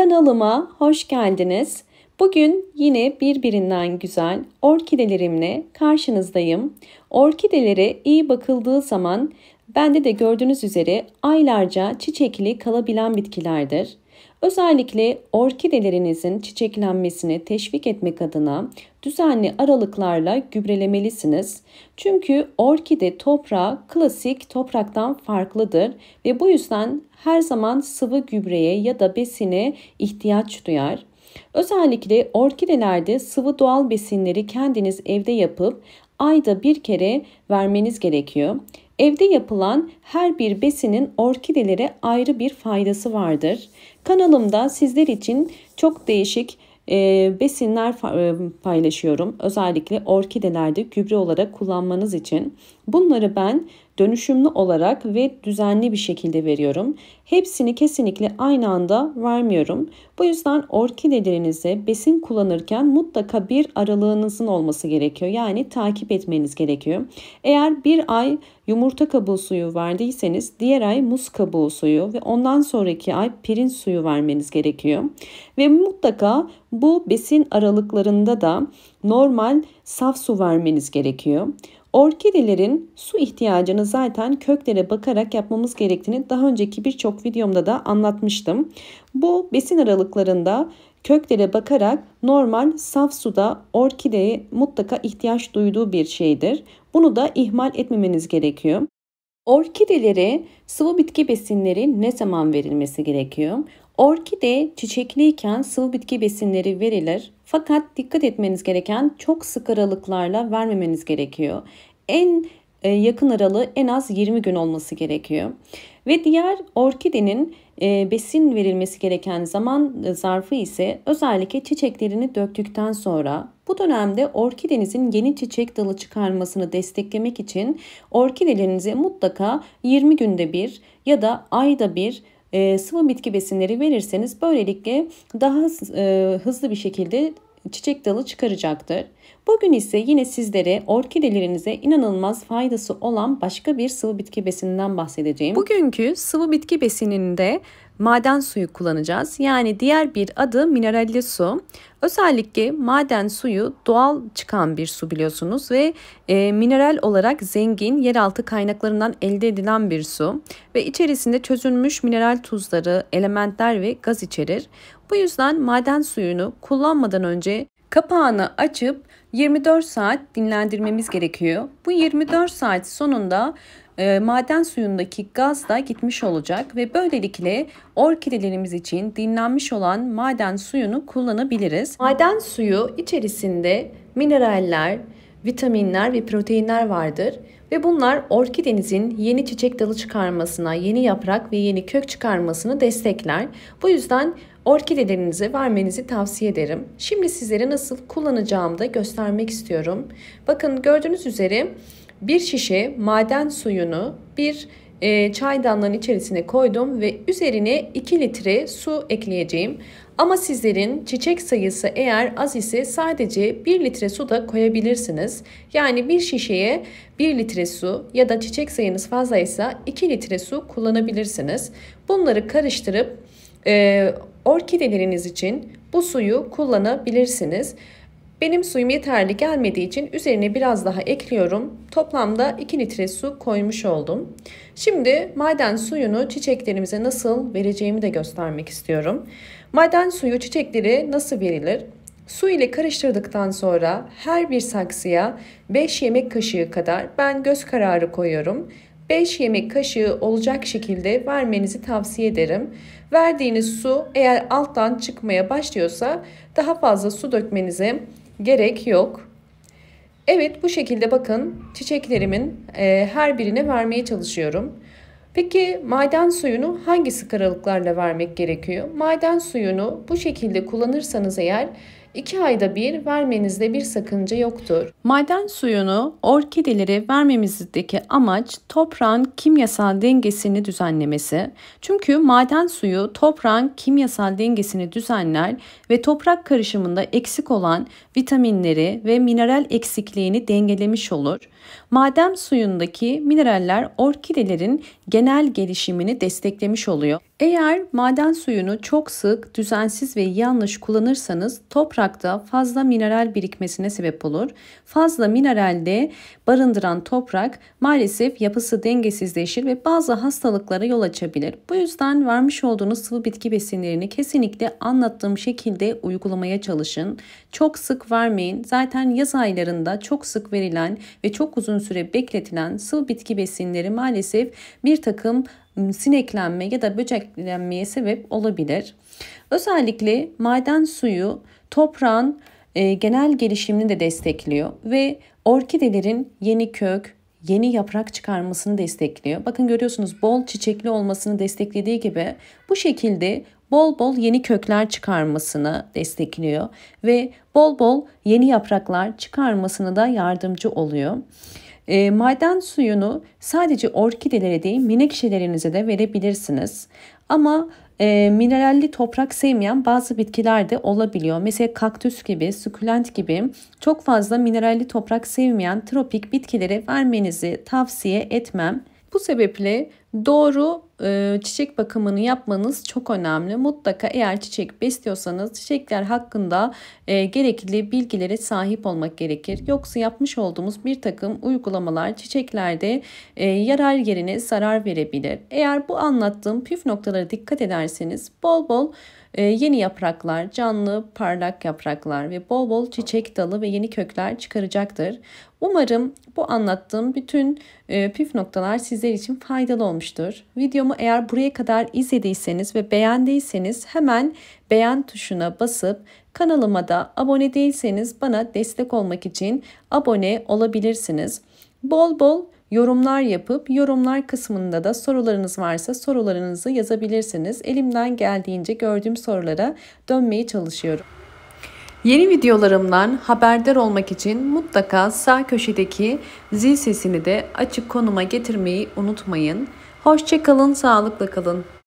Kanalıma hoş geldiniz. Bugün yine birbirinden güzel orkidelerimle karşınızdayım. Orkidelere iyi bakıldığı zaman bende de gördüğünüz üzere aylarca çiçekli kalabilen bitkilerdir. Özellikle orkidelerinizin çiçeklenmesini teşvik etmek adına düzenli aralıklarla gübrelemelisiniz. Çünkü orkide toprağı klasik topraktan farklıdır ve bu yüzden her zaman sıvı gübreye ya da besine ihtiyaç duyar. Özellikle orkidelerde sıvı doğal besinleri kendiniz evde yapıp ayda bir kere vermeniz gerekiyor. Evde yapılan her bir besinin orkidelere ayrı bir faydası vardır. Kanalımda sizler için çok değişik e, besinler e, paylaşıyorum. Özellikle orkidelerde gübre olarak kullanmanız için. Bunları ben dönüşümlü olarak ve düzenli bir şekilde veriyorum. Hepsini kesinlikle aynı anda vermiyorum. Bu yüzden orkidelerinize besin kullanırken mutlaka bir aralığınızın olması gerekiyor. Yani takip etmeniz gerekiyor. Eğer bir ay yumurta kabuğu suyu verdiyseniz diğer ay muz kabuğu suyu ve ondan sonraki ay pirinç suyu vermeniz gerekiyor. Ve mutlaka bu besin aralıklarında da normal saf su vermeniz gerekiyor. Orkidelerin su ihtiyacını zaten köklere bakarak yapmamız gerektiğini daha önceki birçok videomda da anlatmıştım. Bu besin aralıklarında köklere bakarak normal saf suda orkideye mutlaka ihtiyaç duyduğu bir şeydir. Bunu da ihmal etmemeniz gerekiyor. Orkidelere sıvı bitki besinleri ne zaman verilmesi gerekiyor? Orkide çiçekliyken sıvı bitki besinleri verilir fakat dikkat etmeniz gereken çok sık aralıklarla vermemeniz gerekiyor. En e, yakın aralığı en az 20 gün olması gerekiyor. Ve diğer orkidenin e, besin verilmesi gereken zaman e, zarfı ise özellikle çiçeklerini döktükten sonra bu dönemde orkidenizin yeni çiçek dalı çıkarmasını desteklemek için orkidelerinize mutlaka 20 günde bir ya da ayda bir e, sıvı bitki besinleri verirseniz böylelikle daha e, hızlı bir şekilde çiçek dalı çıkaracaktır. Bugün ise yine sizlere orkidelerinize inanılmaz faydası olan başka bir sıvı bitki besininden bahsedeceğim. Bugünkü sıvı bitki besininde maden suyu kullanacağız. Yani diğer bir adı mineralli su. Özellikle maden suyu doğal çıkan bir su biliyorsunuz ve e, mineral olarak zengin yeraltı kaynaklarından elde edilen bir su ve içerisinde çözülmüş mineral tuzları, elementler ve gaz içerir. Bu yüzden maden suyunu kullanmadan önce kapağını açıp 24 saat dinlendirmemiz gerekiyor. Bu 24 saat sonunda e, maden suyundaki gaz da gitmiş olacak ve böylelikle orkidelerimiz için dinlenmiş olan maden suyunu kullanabiliriz. Maden suyu içerisinde mineraller, vitaminler ve proteinler vardır ve bunlar orkidenizin yeni çiçek dalı çıkarmasına, yeni yaprak ve yeni kök çıkarmasını destekler. Bu yüzden orkidelerinize vermenizi tavsiye ederim. Şimdi sizlere nasıl kullanacağımı da göstermek istiyorum. Bakın gördüğünüz üzere bir şişe maden suyunu bir e, çaydanlığın içerisine koydum ve üzerine 2 litre su ekleyeceğim. Ama sizlerin çiçek sayısı eğer az ise sadece 1 litre su da koyabilirsiniz. Yani bir şişeye 1 litre su ya da çiçek sayınız fazlaysa 2 litre su kullanabilirsiniz. Bunları karıştırıp e, orkideleriniz için bu suyu kullanabilirsiniz. Benim suyum yeterli gelmediği için üzerine biraz daha ekliyorum. Toplamda 2 litre su koymuş oldum. Şimdi maden suyunu çiçeklerimize nasıl vereceğimi de göstermek istiyorum. Maden suyu çiçeklere nasıl verilir? Su ile karıştırdıktan sonra her bir saksıya 5 yemek kaşığı kadar ben göz kararı koyuyorum. 5 yemek kaşığı olacak şekilde vermenizi tavsiye ederim. Verdiğiniz su eğer alttan çıkmaya başlıyorsa daha fazla su dökmenize gerek yok. Evet bu şekilde bakın çiçeklerimin e, her birine vermeye çalışıyorum. Peki maden suyunu hangi sık aralıklarla vermek gerekiyor? Maden suyunu bu şekilde kullanırsanız eğer 2 ayda bir vermenizde bir sakınca yoktur. Maden suyunu orkidelere vermemizdeki amaç toprağın kimyasal dengesini düzenlemesi. Çünkü maden suyu toprağın kimyasal dengesini düzenler ve toprak karışımında eksik olan vitaminleri ve mineral eksikliğini dengelemiş olur. Maden suyundaki mineraller orkidelerin genel gelişimini desteklemiş oluyor. Eğer maden suyunu çok sık, düzensiz ve yanlış kullanırsanız toprakta fazla mineral birikmesine sebep olur. Fazla mineralde barındıran toprak maalesef yapısı dengesizleşir ve bazı hastalıklara yol açabilir. Bu yüzden vermiş olduğunuz sıvı bitki besinlerini kesinlikle anlattığım şekilde uygulamaya çalışın. Çok sık vermeyin. Zaten yaz aylarında çok sık verilen ve çok uzun süre bekletilen sıvı bitki besinleri maalesef bir takım sineklenme ya da böceklenmeye sebep olabilir. Özellikle maden suyu toprağın e, genel gelişimini de destekliyor ve orkidelerin yeni kök, yeni yaprak çıkarmasını destekliyor. Bakın görüyorsunuz bol çiçekli olmasını desteklediği gibi bu şekilde bol bol yeni kökler çıkarmasını destekliyor ve bol bol yeni yapraklar çıkarmasına da yardımcı oluyor. E, maden suyunu sadece orkidelere değil menekşelerinize de verebilirsiniz. Ama e, mineralli toprak sevmeyen bazı bitkiler de olabiliyor. Mesela kaktüs gibi, sukulent gibi çok fazla mineralli toprak sevmeyen tropik bitkilere vermenizi tavsiye etmem. Bu sebeple Doğru e, çiçek bakımını yapmanız çok önemli. Mutlaka eğer çiçek besliyorsanız çiçekler hakkında e, gerekli bilgilere sahip olmak gerekir. Yoksa yapmış olduğumuz bir takım uygulamalar çiçeklerde e, yarar yerine zarar verebilir. Eğer bu anlattığım püf noktalara dikkat ederseniz bol bol e, yeni yapraklar, canlı parlak yapraklar ve bol bol çiçek dalı ve yeni kökler çıkaracaktır. Umarım bu anlattığım bütün e, püf noktalar sizler için faydalı olmuştur olmuştur. Videomu eğer buraya kadar izlediyseniz ve beğendiyseniz hemen beğen tuşuna basıp kanalıma da abone değilseniz bana destek olmak için abone olabilirsiniz. Bol bol yorumlar yapıp yorumlar kısmında da sorularınız varsa sorularınızı yazabilirsiniz. Elimden geldiğince gördüğüm sorulara dönmeye çalışıyorum. Yeni videolarımdan haberdar olmak için mutlaka sağ köşedeki zil sesini de açık konuma getirmeyi unutmayın. Hoşçakalın, sağlıkla kalın.